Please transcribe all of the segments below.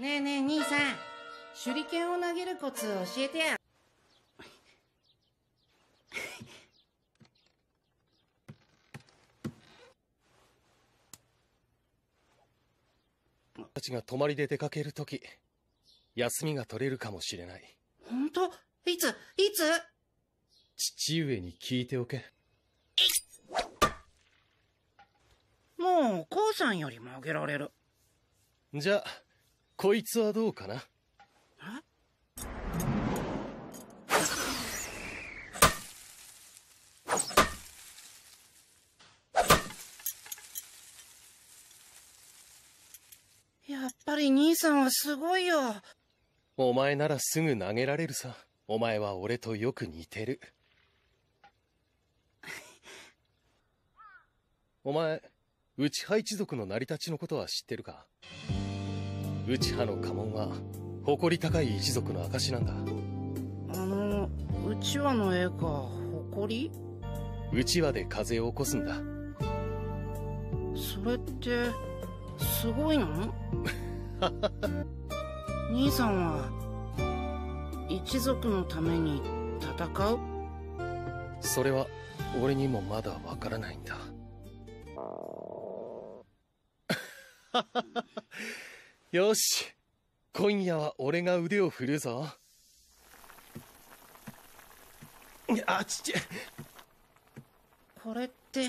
ねえねえ兄さん手裏剣を投げるコツを教えてやたち が泊まりで出かけるとき休みが取れるかもしれない本当いついつ父上に聞いておけもう母さんよりもあげられるじゃあこいつはどうかなやっぱり兄さんはすごいよ。お前ならすぐ投げられるさ。お前は俺とよく似てる。お前、内派一族の成り立ちのことは知ってるか内派の家紋は誇り高い一族の証なんだあのうちわの絵か誇りうちわで風を起こすんだそれってすごいの 兄さんは一族のために戦うそれは俺にもまだわからないんだハハハよし今夜は俺が腕を振るぞあちちこれって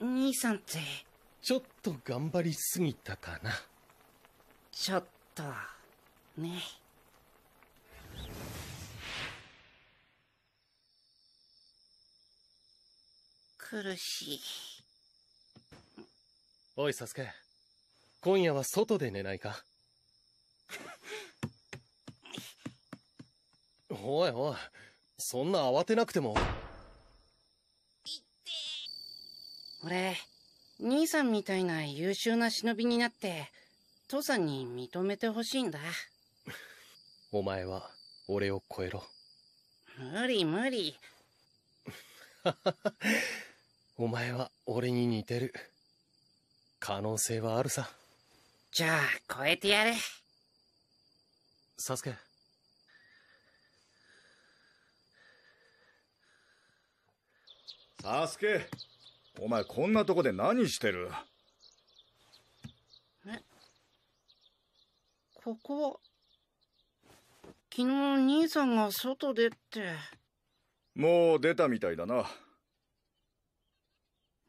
兄さんってちょっと頑張りすぎたかなちょっとね苦しいおいサスケ今夜は外で寝ないかおいおい、そんな慌てなくても。俺、兄さんみたいな優秀な忍びになって、父さんに認めてほしいんだ。お前は、俺を超えろ。無理無理。お前は俺に似てる。可能性はあるさ。じゃあ、超えてやれ。サスケ。サスケ、お前こんなとこで何してるえここ、昨日兄さんが外でって。もう出たみたいだな。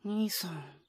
兄さん。